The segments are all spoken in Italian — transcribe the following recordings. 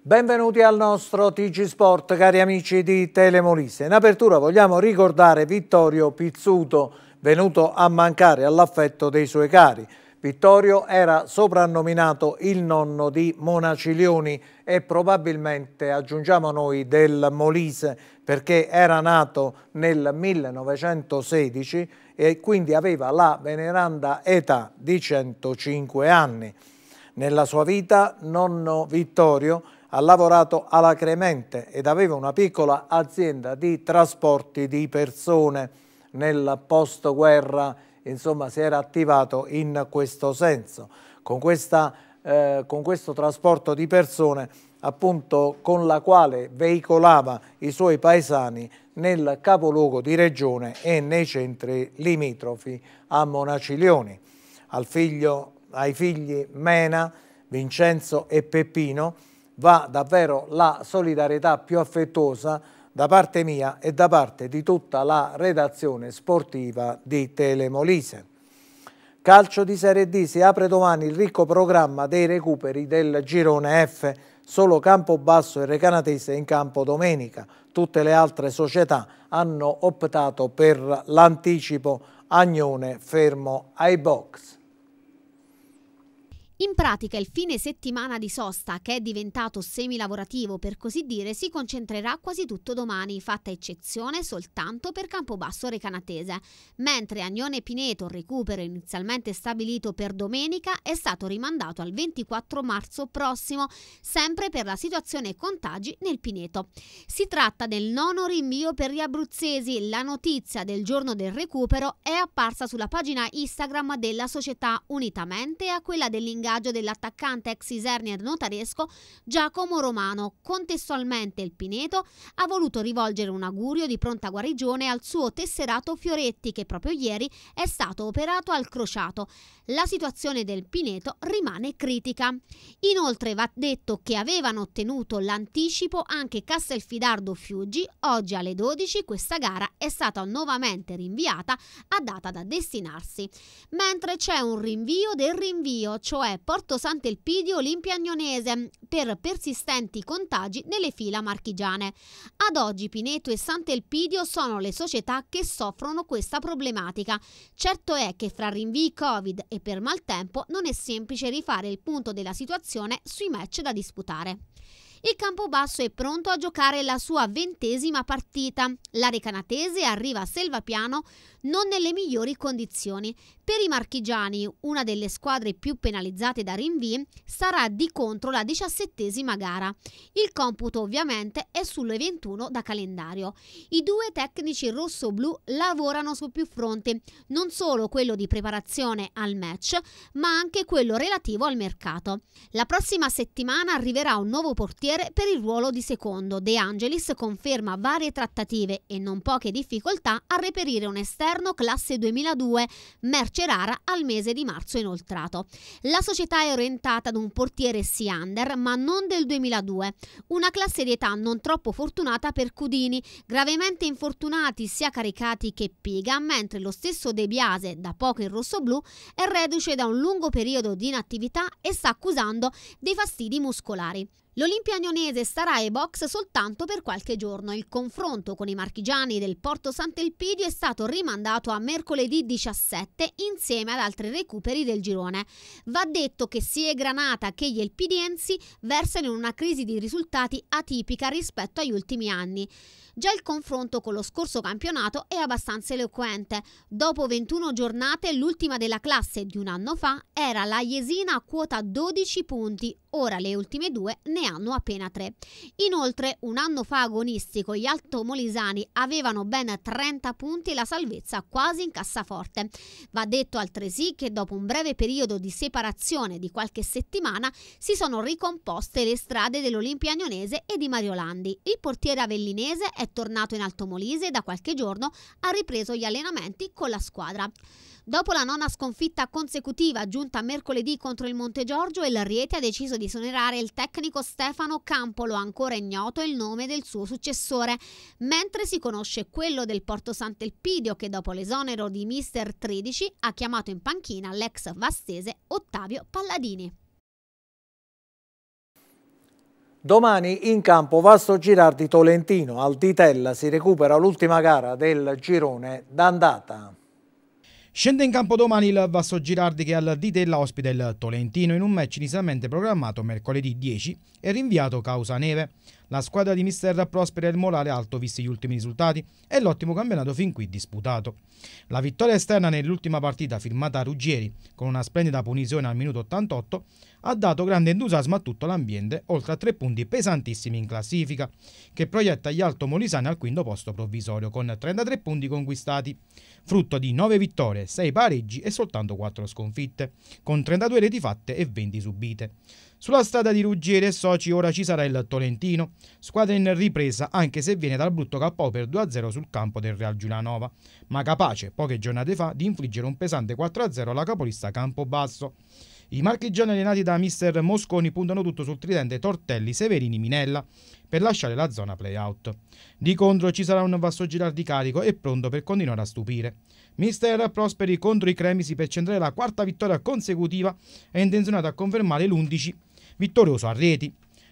Benvenuti al nostro TG Sport, cari amici di Telemolise. In apertura vogliamo ricordare Vittorio Pizzuto, venuto a mancare all'affetto dei suoi cari. Vittorio era soprannominato il nonno di Monacilioni e probabilmente, aggiungiamo noi, del Molise, perché era nato nel 1916 e quindi aveva la veneranda età di 105 anni. Nella sua vita nonno Vittorio ha lavorato alla Cremente ed aveva una piccola azienda di trasporti di persone nel post-guerra insomma, si era attivato in questo senso. Con, questa, eh, con questo trasporto di persone appunto con la quale veicolava i suoi paesani nel capoluogo di regione e nei centri limitrofi a Monaciglioni. Al figlio, ai figli Mena, Vincenzo e Peppino va davvero la solidarietà più affettuosa da parte mia e da parte di tutta la redazione sportiva di Telemolise. Calcio di Serie D si apre domani il ricco programma dei recuperi del girone F, solo Campobasso e Recanatese in campo domenica. Tutte le altre società hanno optato per l'anticipo Agnone fermo ai box. In pratica il fine settimana di sosta, che è diventato semilavorativo per così dire, si concentrerà quasi tutto domani, fatta eccezione soltanto per Campobasso Recanatese, mentre Agnone Pineto, recupero inizialmente stabilito per domenica, è stato rimandato al 24 marzo prossimo, sempre per la situazione contagi nel Pineto. Si tratta del nono rinvio per gli abruzzesi, la notizia del giorno del recupero è apparsa sulla pagina Instagram della società unitamente a quella dell'ingresso bagaglio dell'attaccante ex Isernier notaresco Giacomo Romano. Contestualmente il Pineto ha voluto rivolgere un augurio di pronta guarigione al suo tesserato Fioretti che proprio ieri è stato operato al crociato. La situazione del Pineto rimane critica. Inoltre va detto che avevano ottenuto l'anticipo anche Castelfidardo Fiuggi. Oggi alle 12 questa gara è stata nuovamente rinviata a data da destinarsi. Mentre c'è un rinvio del rinvio, cioè Porto Sant'Elpidio Olimpia Agnonese per persistenti contagi nelle fila marchigiane. Ad oggi Pineto e Sant'Elpidio sono le società che soffrono questa problematica. Certo è che fra rinvii Covid e per maltempo non è semplice rifare il punto della situazione sui match da disputare. Il Campobasso è pronto a giocare la sua ventesima partita. L'arecanatese arriva a Selvapiano non nelle migliori condizioni. Per i marchigiani, una delle squadre più penalizzate da rinvii sarà di contro la diciassettesima gara. Il computo ovviamente è sulle 21 da calendario. I due tecnici rosso-blu lavorano su più fronti, non solo quello di preparazione al match, ma anche quello relativo al mercato. La prossima settimana arriverà un nuovo portiere per il ruolo di secondo. De Angelis conferma varie trattative e non poche difficoltà a reperire un esterno classe 2002, merce Cerara al mese di marzo inoltrato. La società è orientata ad un portiere sì under, ma non del 2002, una classe di età non troppo fortunata per Cudini, gravemente infortunati sia Caricati che Piga, mentre lo stesso De Biase, da poco in rosso-blu, è reduce da un lungo periodo di inattività e sta accusando dei fastidi muscolari. L'Olimpia Agnonese starà ai box soltanto per qualche giorno. Il confronto con i marchigiani del Porto Sant'Elpidio è stato rimandato a mercoledì 17 insieme ad altri recuperi del girone. Va detto che sia Granata che gli elpidiensi versano in una crisi di risultati atipica rispetto agli ultimi anni. Già il confronto con lo scorso campionato è abbastanza eloquente. Dopo 21 giornate, l'ultima della classe di un anno fa era la Jesina a quota 12 punti, Ora le ultime due ne hanno appena tre. Inoltre, un anno fa agonistico, gli altomolisani avevano ben 30 punti e la salvezza quasi in cassaforte. Va detto altresì che dopo un breve periodo di separazione di qualche settimana si sono ricomposte le strade dell'Olimpia Agnonese e di Mariolandi. Il portiere avellinese è tornato in Altomolise e da qualche giorno ha ripreso gli allenamenti con la squadra. Dopo la nona sconfitta consecutiva giunta mercoledì contro il Monte Giorgio, il Riete ha deciso di esonerare il tecnico Stefano Campolo, ancora ignoto il nome del suo successore, mentre si conosce quello del Porto Sant'Elpidio che dopo l'esonero di Mister 13 ha chiamato in panchina l'ex vastese Ottavio Palladini. Domani in campo Vasto Girardi Tolentino, al Ditella si recupera l'ultima gara del girone d'andata. Scende in campo domani il Vasso Girardi che al Ditella ospita il Tolentino in un match inizialmente programmato mercoledì 10 e rinviato causa neve. La squadra di Mister prospera il morale alto visti gli ultimi risultati e l'ottimo campionato fin qui disputato. La vittoria esterna nell'ultima partita firmata a Ruggieri con una splendida punizione al minuto 88 ha dato grande entusiasmo a tutto l'ambiente, oltre a tre punti pesantissimi in classifica, che proietta gli Alto Molisani al quinto posto provvisorio con 33 punti conquistati, frutto di 9 vittorie, 6 pareggi e soltanto 4 sconfitte, con 32 reti fatte e 20 subite. Sulla strada di Ruggieri e Soci ora ci sarà il Tolentino, squadra in ripresa anche se viene dal brutto KO per 2-0 sul campo del Real Giulianova, ma capace poche giornate fa di infliggere un pesante 4-0 alla capolista Campobasso. I marchigiani allenati da mister Mosconi puntano tutto sul tridente Tortelli, Severini, Minella per lasciare la zona playout. Di contro ci sarà un vasto girar di carico e pronto per continuare a stupire. Mister Prosperi contro i Cremisi per centrare la quarta vittoria consecutiva è intenzionato a confermare l'11 vittorioso a reti.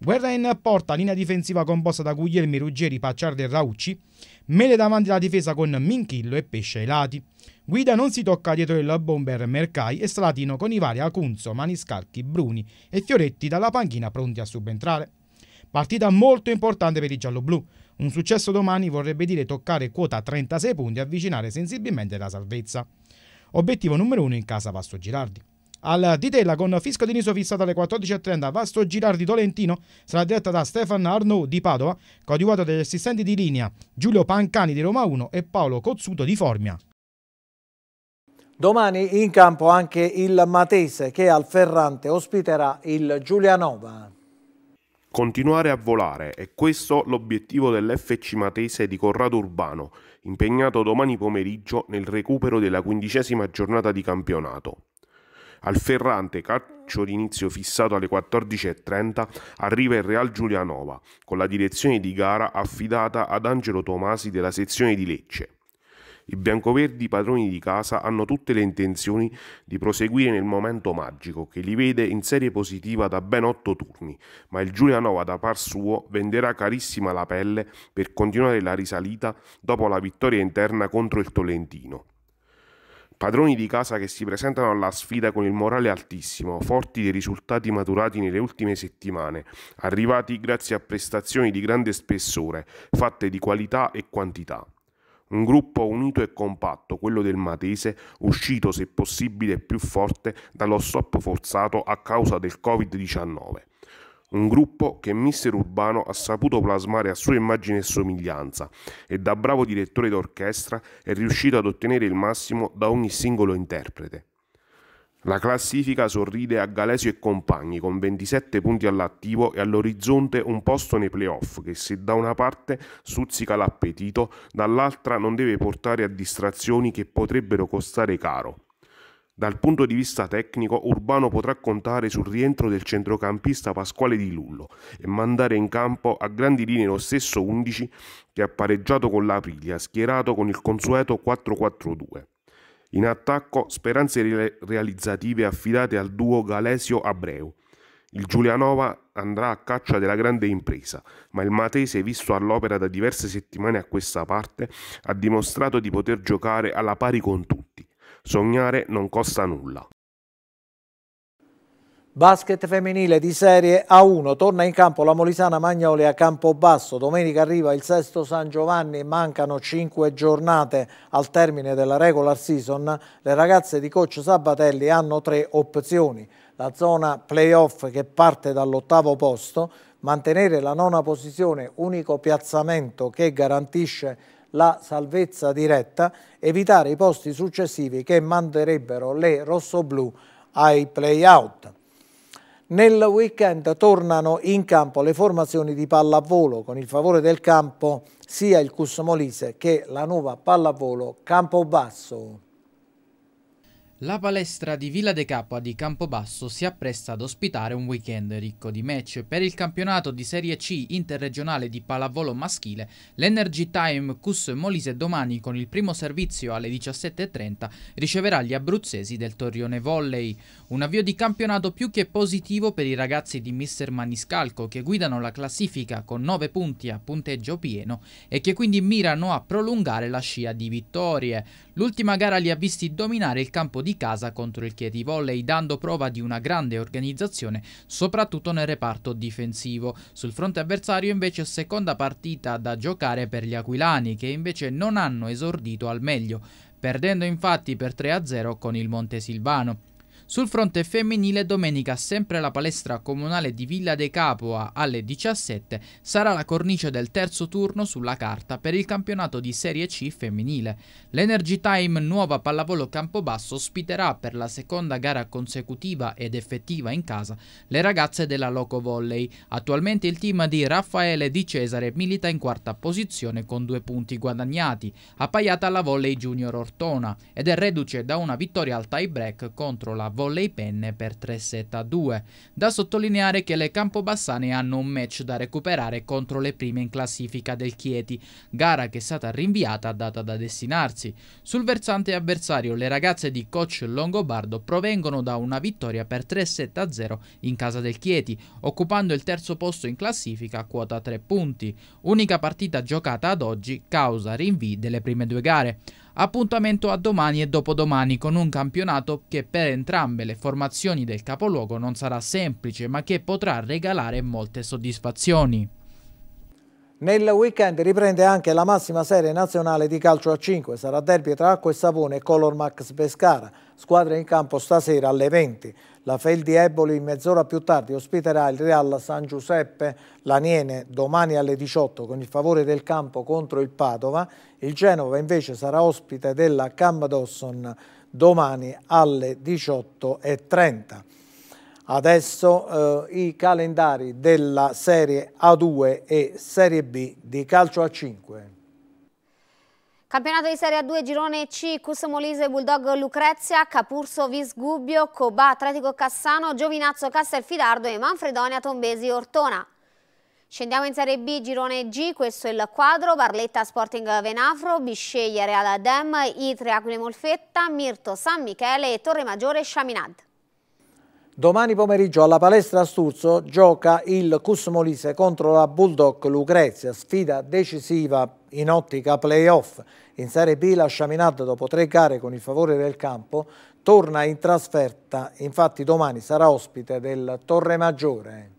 Guerra in porta, linea difensiva composta da Guglielmi, Ruggeri, Pacciardi e Raucci. Mele davanti la difesa con Minchillo e Pesce ai lati. Guida non si tocca dietro il bomber Mercai e Stratino con i vari Acunzo, Maniscalchi, Bruni e Fioretti dalla panchina pronti a subentrare. Partita molto importante per i gialloblu. Un successo domani vorrebbe dire toccare quota 36 punti e avvicinare sensibilmente la salvezza. Obiettivo numero 1 in casa Vasto Girardi al Ditella con Fisco di Niso fissato alle 14.30. Vasto Girardi Tolentino sarà diretta da Stefan Arnaud di Padova, coadiuvato dagli assistenti di linea Giulio Pancani di Roma 1 e Paolo Cozzuto di Formia. Domani in campo anche il Matese che al Ferrante ospiterà il Giulianova. Continuare a volare è questo l'obiettivo dell'FC Matese di Corrado Urbano, impegnato domani pomeriggio nel recupero della quindicesima giornata di campionato. Al ferrante calcio d'inizio fissato alle 14.30 arriva il Real Giulianova, con la direzione di gara affidata ad Angelo Tomasi della sezione di Lecce. I biancoverdi padroni di casa hanno tutte le intenzioni di proseguire nel momento magico che li vede in serie positiva da ben otto turni, ma il Giulianova da par suo venderà carissima la pelle per continuare la risalita dopo la vittoria interna contro il Tolentino. Padroni di casa che si presentano alla sfida con il morale altissimo, forti dei risultati maturati nelle ultime settimane, arrivati grazie a prestazioni di grande spessore, fatte di qualità e quantità. Un gruppo unito e compatto, quello del Matese, uscito se possibile più forte dallo stop forzato a causa del Covid-19 un gruppo che Mister Urbano ha saputo plasmare a sua immagine e somiglianza e da bravo direttore d'orchestra è riuscito ad ottenere il massimo da ogni singolo interprete. La classifica sorride a Galesio e compagni con 27 punti all'attivo e all'orizzonte un posto nei playoff che se da una parte stuzzica l'appetito, dall'altra non deve portare a distrazioni che potrebbero costare caro. Dal punto di vista tecnico, Urbano potrà contare sul rientro del centrocampista Pasquale Di Lullo e mandare in campo a grandi linee lo stesso 11 che ha pareggiato con l'Aprilia, schierato con il consueto 4-4-2. In attacco, speranze realizzative affidate al duo Galesio-Abreu. Il Giulianova andrà a caccia della grande impresa, ma il Matese, visto all'opera da diverse settimane a questa parte, ha dimostrato di poter giocare alla pari con tutti. Sognare non costa nulla. Basket femminile di Serie A1, torna in campo la Molisana Magnoli Magnolia Campobasso, domenica arriva il sesto San Giovanni, mancano cinque giornate al termine della regular season, le ragazze di coach Sabatelli hanno tre opzioni, la zona playoff che parte dall'ottavo posto, mantenere la nona posizione, unico piazzamento che garantisce la salvezza diretta, evitare i posti successivi che manderebbero le rossoblù ai play-out. Nel weekend tornano in campo le formazioni di pallavolo, con il favore del campo sia il Cusmolise che la nuova pallavolo Campobasso. La palestra di Villa De Capua di Campobasso si appresta ad ospitare un weekend ricco di match. Per il campionato di Serie C interregionale di pallavolo maschile, l'Energy Time Cus Molise domani con il primo servizio alle 17.30 riceverà gli abruzzesi del Torrione Volley. Un avvio di campionato più che positivo per i ragazzi di Mr. Maniscalco che guidano la classifica con 9 punti a punteggio pieno e che quindi mirano a prolungare la scia di vittorie. L'ultima gara li ha visti dominare il campo di di casa contro il Chieti Volley, dando prova di una grande organizzazione, soprattutto nel reparto difensivo. Sul fronte avversario invece seconda partita da giocare per gli aquilani, che invece non hanno esordito al meglio, perdendo infatti per 3-0 con il Montesilvano. Sul fronte femminile domenica sempre la palestra comunale di Villa De Capua alle 17 sarà la cornice del terzo turno sulla carta per il campionato di Serie C femminile. L'Energy Time Nuova Pallavolo Campobasso ospiterà per la seconda gara consecutiva ed effettiva in casa le ragazze della Loco Volley. Attualmente il team di Raffaele Di Cesare milita in quarta posizione con due punti guadagnati, appaiata alla Volley Junior Ortona ed è reduce da una vittoria al tie break contro la volley penne per 3 set a 2. Da sottolineare che le Campobassane hanno un match da recuperare contro le prime in classifica del Chieti, gara che è stata rinviata a data da destinarsi. Sul versante avversario le ragazze di coach Longobardo provengono da una vittoria per 3 set a 0 in casa del Chieti, occupando il terzo posto in classifica a quota 3 punti. Unica partita giocata ad oggi causa rinvii delle prime due gare. Appuntamento a domani e dopodomani con un campionato che per entrambe le formazioni del capoluogo non sarà semplice ma che potrà regalare molte soddisfazioni. Nel weekend riprende anche la massima serie nazionale di calcio a 5, sarà derby tra Acqua e Sapone e Color Max Pescara, Squadre in campo stasera alle 20. La Fel di Eboli mezz'ora più tardi ospiterà il Real San Giuseppe Laniene domani alle 18 con il favore del campo contro il Padova. Il Genova invece sarà ospite della Cam Dawson domani alle 18.30. Adesso eh, i calendari della Serie A2 e Serie B di calcio a 5. Campionato di Serie A2 Girone C, Cus Molise, Bulldog Lucrezia, Capurso Visgubbio, Cobà Atletico Cassano, Giovinazzo Castelfidardo e Manfredonia Tombesi Ortona. Scendiamo in Serie B, Girone G, questo è il quadro, Barletta Sporting Venafro, Bisceglie Real Adem, Itri Aquile Molfetta, Mirto San Michele e Torre Maggiore Sciaminad. Domani pomeriggio alla palestra Sturzo gioca il Cus Molise contro la Bulldog Lucrezia, sfida decisiva in ottica playoff. In Serie B la Chaminade dopo tre gare con il favore del campo torna in trasferta, infatti domani sarà ospite del Torre Maggiore.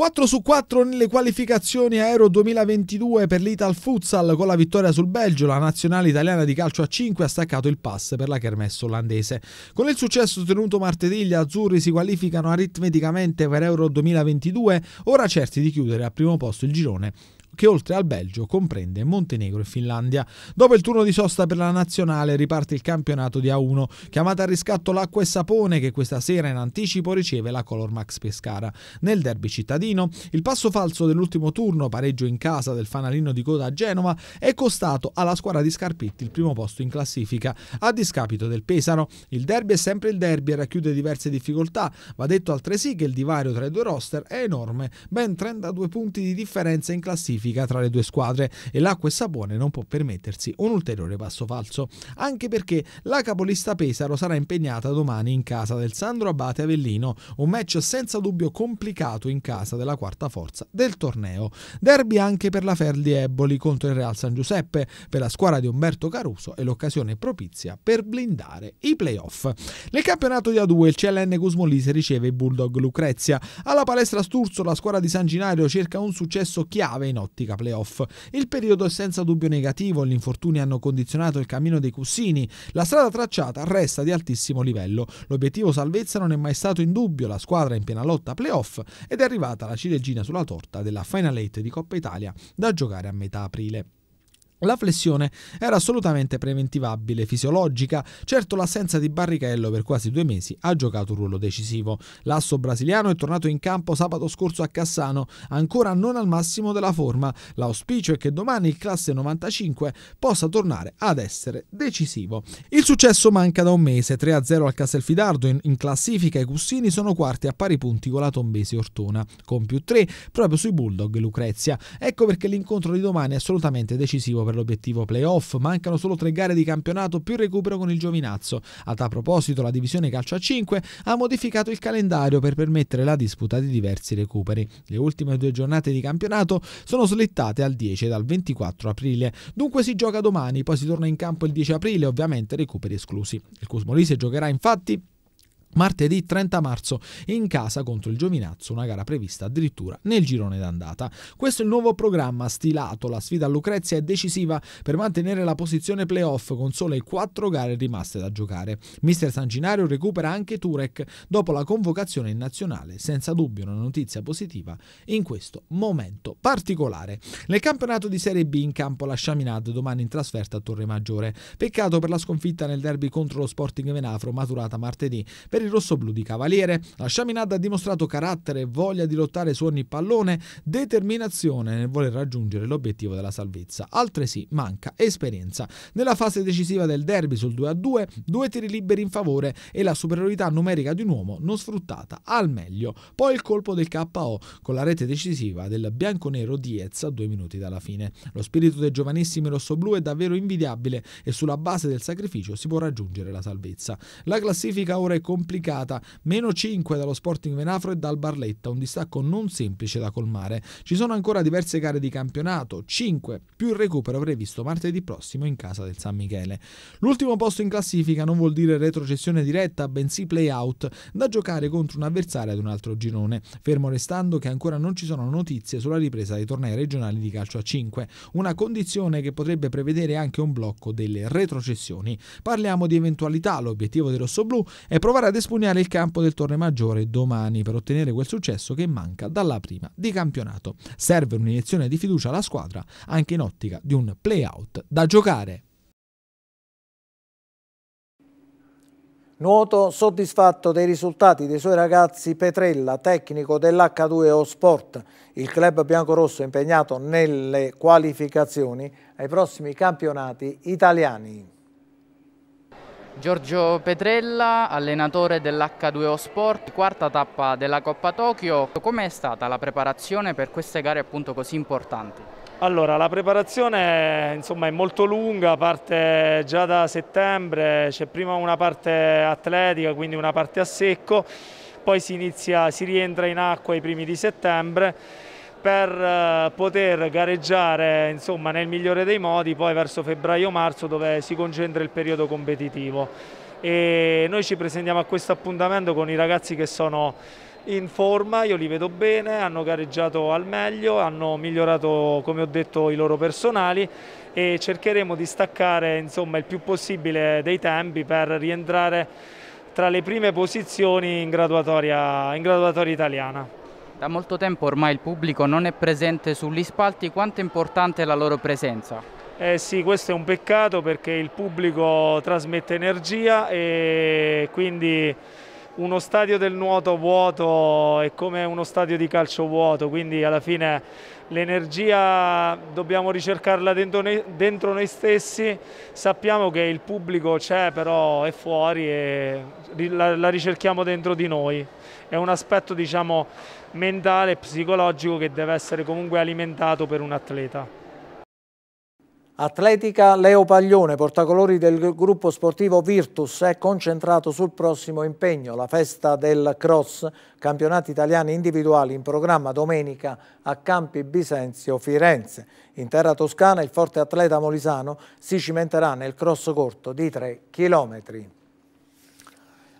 4 su 4 nelle qualificazioni Aero 2022 per l'Ital Futsal con la vittoria sul Belgio, la nazionale italiana di calcio a 5 ha staccato il pass per la kermesse olandese. Con il successo ottenuto martedì gli azzurri si qualificano aritmeticamente per Euro 2022, ora certi di chiudere al primo posto il girone che oltre al Belgio comprende Montenegro e Finlandia. Dopo il turno di sosta per la nazionale riparte il campionato di A1, chiamata a riscatto l'acqua e sapone che questa sera in anticipo riceve la Color Max Pescara. Nel derby cittadino, il passo falso dell'ultimo turno, pareggio in casa del fanalino di coda a Genova, è costato alla squadra di Scarpitti il primo posto in classifica, a discapito del Pesaro. Il derby è sempre il derby e racchiude diverse difficoltà. Va detto altresì che il divario tra i due roster è enorme, ben 32 punti di differenza in classifica squalifica tra le due squadre e l'acqua e sapone non può permettersi un ulteriore passo falso, anche perché la capolista Pesaro sarà impegnata domani in casa del Sandro Abate Avellino, un match senza dubbio complicato in casa della quarta forza del torneo. Derby anche per la Ferdi Eboli contro il Real San Giuseppe, per la squadra di Umberto Caruso e l'occasione propizia per blindare i playoff. Nel campionato di A2 il CLN Gusmolise riceve i Bulldog Lucrezia. Alla palestra Sturzo la squadra di San Ginario cerca un successo chiave in otto ottica playoff. Il periodo è senza dubbio negativo, gli infortuni hanno condizionato il cammino dei Cussini, la strada tracciata resta di altissimo livello, l'obiettivo salvezza non è mai stato in dubbio, la squadra è in piena lotta playoff ed è arrivata la ciliegina sulla torta della Final 8 di Coppa Italia da giocare a metà aprile. La flessione era assolutamente preventivabile, fisiologica, certo l'assenza di Barrichello per quasi due mesi ha giocato un ruolo decisivo. L'asso brasiliano è tornato in campo sabato scorso a Cassano, ancora non al massimo della forma. L'auspicio è che domani il classe 95 possa tornare ad essere decisivo. Il successo manca da un mese, 3-0 al Castelfidardo, in, in classifica i Cussini sono quarti a pari punti con la Tombesi Ortona, con più 3 proprio sui Bulldog Lucrezia. Ecco perché l'incontro di domani è assolutamente decisivo per l'obiettivo playoff, mancano solo tre gare di campionato più recupero con il Giovinazzo. A tal proposito la divisione calcio a 5 ha modificato il calendario per permettere la disputa di diversi recuperi. Le ultime due giornate di campionato sono slittate al 10 e dal 24 aprile, dunque si gioca domani, poi si torna in campo il 10 aprile, ovviamente recuperi esclusi. Il Cusmolise giocherà infatti Martedì 30 marzo in casa contro il Giovinazzo, una gara prevista addirittura nel girone d'andata. Questo è il nuovo programma stilato. La sfida a Lucrezia è decisiva per mantenere la posizione playoff con sole 4 gare rimaste da giocare. Mister Sanginario recupera anche Turek dopo la convocazione in nazionale, senza dubbio una notizia positiva in questo momento particolare. Nel campionato di Serie B in campo la Chaminade domani in trasferta a Torre Maggiore. Peccato per la sconfitta nel derby contro lo Sporting Venafro maturata martedì. Per per il rossoblù di Cavaliere, la Chaminade ha dimostrato carattere e voglia di lottare su ogni pallone, determinazione nel voler raggiungere l'obiettivo della salvezza. Altresì manca esperienza. Nella fase decisiva del derby sul 2-2, due tiri liberi in favore e la superiorità numerica di un uomo non sfruttata al meglio. Poi il colpo del KO con la rete decisiva del bianconero Diez a due minuti dalla fine. Lo spirito dei giovanissimi rossoblù è davvero invidiabile e sulla base del sacrificio si può raggiungere la salvezza. La classifica ora è completa complicata, meno 5 dallo Sporting Venafro e dal Barletta, un distacco non semplice da colmare. Ci sono ancora diverse gare di campionato, 5 più il recupero previsto martedì prossimo in casa del San Michele. L'ultimo posto in classifica non vuol dire retrocessione diretta, bensì play-out da giocare contro un avversario ad un altro girone, fermo restando che ancora non ci sono notizie sulla ripresa dei tornei regionali di calcio a 5, una condizione che potrebbe prevedere anche un blocco delle retrocessioni. Parliamo di eventualità, l'obiettivo del rossoblù è provare ad espugnare il campo del Torre Maggiore domani per ottenere quel successo che manca dalla prima di campionato. Serve un'iniezione di fiducia alla squadra anche in ottica di un play-out da giocare. Nuoto soddisfatto dei risultati dei suoi ragazzi Petrella, tecnico dell'H2O Sport. Il club biancorosso è impegnato nelle qualificazioni ai prossimi campionati italiani. Giorgio Petrella, allenatore dell'H2O Sport, quarta tappa della Coppa Tokyo. Com'è stata la preparazione per queste gare appunto così importanti? Allora, la preparazione insomma, è molto lunga, parte già da settembre, c'è prima una parte atletica, quindi una parte a secco, poi si, inizia, si rientra in acqua i primi di settembre per eh, poter gareggiare insomma, nel migliore dei modi poi verso febbraio-marzo dove si concentra il periodo competitivo. E noi ci presentiamo a questo appuntamento con i ragazzi che sono in forma, io li vedo bene, hanno gareggiato al meglio, hanno migliorato come ho detto i loro personali e cercheremo di staccare insomma, il più possibile dei tempi per rientrare tra le prime posizioni in graduatoria, in graduatoria italiana. Da molto tempo ormai il pubblico non è presente sugli spalti, quanto è importante la loro presenza? Eh sì, questo è un peccato perché il pubblico trasmette energia e quindi uno stadio del nuoto vuoto è come uno stadio di calcio vuoto, quindi alla fine l'energia dobbiamo ricercarla dentro noi, dentro noi, stessi, sappiamo che il pubblico c'è però è fuori e la, la ricerchiamo dentro di noi. È un aspetto diciamo mentale e psicologico che deve essere comunque alimentato per un atleta. Atletica Leo Paglione, portacolori del gruppo sportivo Virtus, è concentrato sul prossimo impegno, la festa del cross, campionati italiani individuali in programma domenica a Campi Bisenzio Firenze. In terra toscana il forte atleta molisano si cimenterà nel cross corto di 3 chilometri.